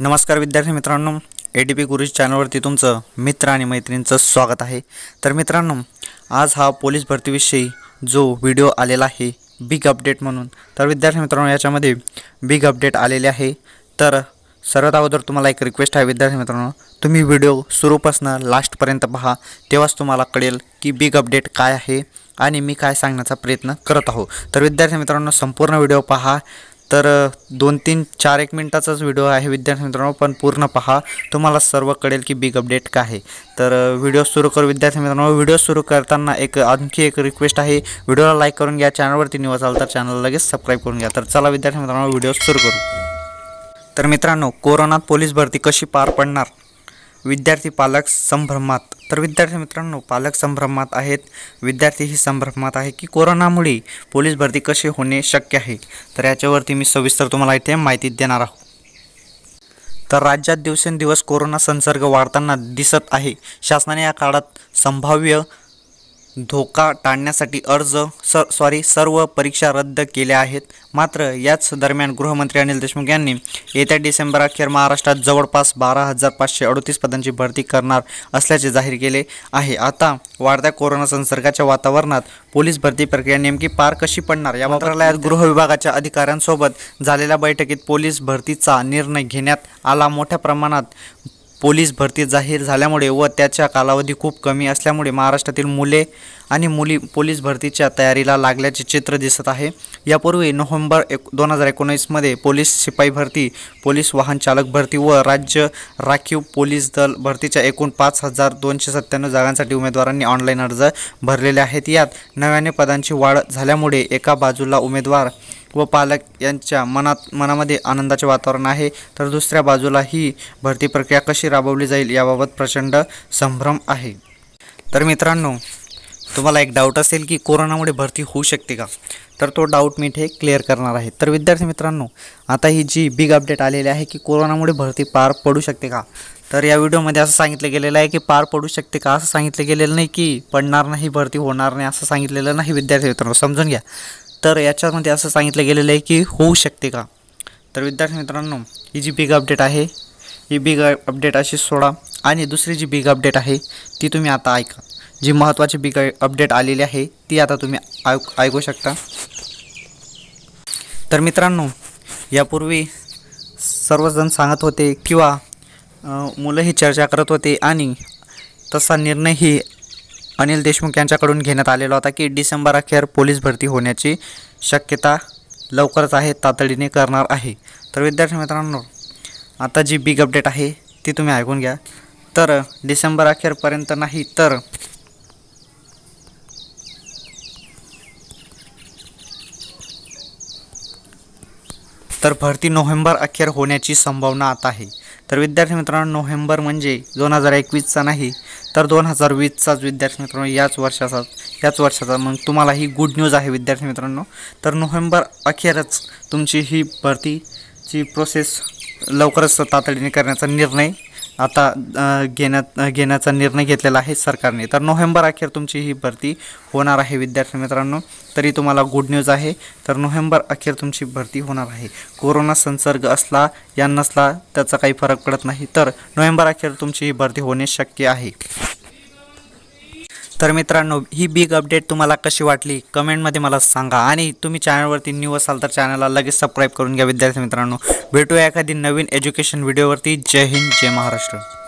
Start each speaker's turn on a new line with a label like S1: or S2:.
S1: नमस्कार विद्यार्थी मित्रांनो ए डी पी गुरुज चॅनलवरती तुमचं मित्र आणि मैत्रिणींचं स्वागत आहे तर मित्रांनो आज हा पोलीस भरतीविषयी जो व्हिडिओ आलेला आहे बिग अपडेट म्हणून तर विद्यार्थी मित्रांनो याच्यामध्ये बिग अपडेट आलेले आहे तर सर्वात अगोदर तुम्हाला एक रिक्वेस्ट आहे विद्यार्थी मित्रांनो तुम्ही व्हिडिओ सुरूपासनं लास्टपर्यंत पहा तेव्हाच तुम्हाला कळेल की बिग अपडेट काय आहे आणि मी काय सांगण्याचा प्रयत्न करत आहो तर विद्यार्थी मित्रांनो संपूर्ण व्हिडिओ पहा तर दोन तीन चार एक मिनटाचाच व्हिडिओ आहे विद्यार्थी मित्रांनो पण पूर्ण पहा तुम्हाला सर्व कळेल की बिग अपडेट काय आहे तर व्हिडिओ सुरू करू विद्यार्थी मित्रांनो व्हिडिओ सुरू करताना एक आणखी एक रिक्वेस्ट आहे व्हिडिओला लाईक करून घ्या चॅनलवरती न्यू असाल तर चॅनल लगेच सबस्क्राईब करून घ्या तर चला विद्यार्थी मित्रांनो व्हिडिओ सुरू करू तर मित्रांनो कोरोनात पोलीस भरती कशी पार पडणार विद्यार्थी पालक संभ्रमात तर विद्यार्थी मित्रांनो पालक संभ्रमात आहेत विद्यार्थी ही संभ्रमात आहे की कोरोनामुळे पोलीस भरती कशी होणे शक्य आहे तर याच्यावरती मी सविस्तर तुम्हाला इथे माहिती देणार आहोत तर राज्यात दिवसेंदिवस कोरोना संसर्ग वाढताना दिसत आहे शासनाने या काळात संभाव्य धोका टाळण्यासाठी अर्ज सर सॉरी सर्व परीक्षा रद्द केल्या आहेत मात्र याच दरम्यान गृहमंत्री अनिल देशमुख यांनी येत्या डिसेंबर अखेर महाराष्ट्रात जवळपास बारा हजार पाचशे अडतीस पदांची भरती करणार असल्याचे जाहीर केले आहे आता वाढत्या कोरोना संसर्गाच्या वातावरणात पोलीस भरती प्रक्रिया नेमकी पार कशी पडणार या मंत्रालयात गृह विभागाच्या अधिकाऱ्यांसोबत झालेल्या बैठकीत पोलीस भरतीचा निर्णय घेण्यात आला मोठ्या प्रमाणात पोलीस भरती जाहीर झाल्यामुळे व त्याच्या कालावधी खूप कमी असल्यामुळे महाराष्ट्रातील मुले आणि मुली पोलीस भरतीच्या तयारीला लागल्याचे चित्र दिसत आहे यापूर्वी नोव्हेंबर एक दोन हजार एकोणीसमध्ये पोलीस शिपाई भरती पोलीस वाहन चालक भरती व राज्य राखीव पोलीस दल भरतीच्या एकूण पाच हजार दोनशे सत्त्याण्णव जागांसाठी उमेदवारांनी ऑनलाईन अर्ज भरलेले आहेत यात नव्याने पदांची वाढ झाल्यामुळे एका बाजूला उमेदवार व पालक यांच्या मनात मनामध्ये आनंदाचे वातावरण आहे तर दुसऱ्या बाजूला ही भरती प्रक्रिया कशी राबवली जाईल याबाबत प्रचंड संभ्रम आहे तर मित्रांनो तुम्हाला एक डाऊट असेल की कोरोनामुळे भरती होऊ शकते का तर तो डाऊट मी इथे क्लिअर करणार आहे तर विद्यार्थी मित्रांनो आता ही जी बिग अपडेट आलेली आहे की कोरोनामुळे भरती पार पडू शकते का तर या व्हिडिओमध्ये असं सांगितलं गेलेलं आहे की पार पडू शकते का असं सांगितलं गेलेलं नाही की पडणार नाही भरती होणार नाही असं सांगितलेलं नाही विद्यार्थी मित्रांनो समजून घ्या तर याच्यामध्ये असं सांगितलं गेलेलं आहे की होऊ शकते का तर विद्यार्थी मित्रांनो ही जी बिग अपडेट आहे ही बिग अपडेट अशी सोडा आणि दुसरी जी बिग अपडेट आहे ती तुम्ही आता ऐका जी महत्त्वाची बिग अपडेट आलेली आहे ती आता तुम्ही ऐक ऐकू शकता तर मित्रांनो यापूर्वी सर्वजण सांगत होते किंवा मुलंही ही चर्चा करत होते आणि तसा निर्णयही अनिल देशमुख यांच्याकडून घेण्यात आलेला होता की डिसेंबर अखेर पोलीस भरती होण्याची शक्यता लवकरच आहे तातडीने करणार आहे तर विद्यार्थी मित्रांनो आता जी बिग अपडेट आहे ती तुम्ही ऐकून घ्या तर डिसेंबर अखेरपर्यंत नाही तर तर भरती नोव्हेंबर अखेर होण्याची संभावना आता आहे तर विद्यार्थी मित्रांनो नोव्हेंबर म्हणजे दोन हजार एकवीसचा नाही तर दोन हजार वीसचाच विद्यार्थी मित्रांनो याच वर्षाचा याच वर्षाचा मग तुम्हाला ही गुड न्यूज आहे विद्यार्थी मित्रांनो तर नोव्हेंबर अखेरच तुमची ही भरतीची प्रोसेस लवकरच तातडीने करण्याचा निर्णय आता घेण्यात घेण्याचा निर्णय घेतलेला आहे सरकारने तर नोव्हेंबर अखेर तुमची ही भरती होणार आहे विद्यार्थी मित्रांनो तरी तुम्हाला गुड न्यूज आहे तर नोव्हेंबर अखेर तुमची भरती होणार आहे कोरोना संसर्ग असला या नसला त्याचा काही फरक पडत नाही तर नोव्हेंबर अखेर तुमची ही भरती होणे शक्य आहे तर मित्रांनो ही बिग अपडेट तुम्हाला कशी वाटली कमेंटमध्ये मला सांगा आणि तुम्ही चॅनलवरती न्यू असाल तर चॅनलला लगेच सबस्क्राईब करून घ्या विद्यार्थी मित्रांनो भेटूया एखादी नवीन एज्युकेशन व्हिडिओवरती जय हिंद जय महाराष्ट्र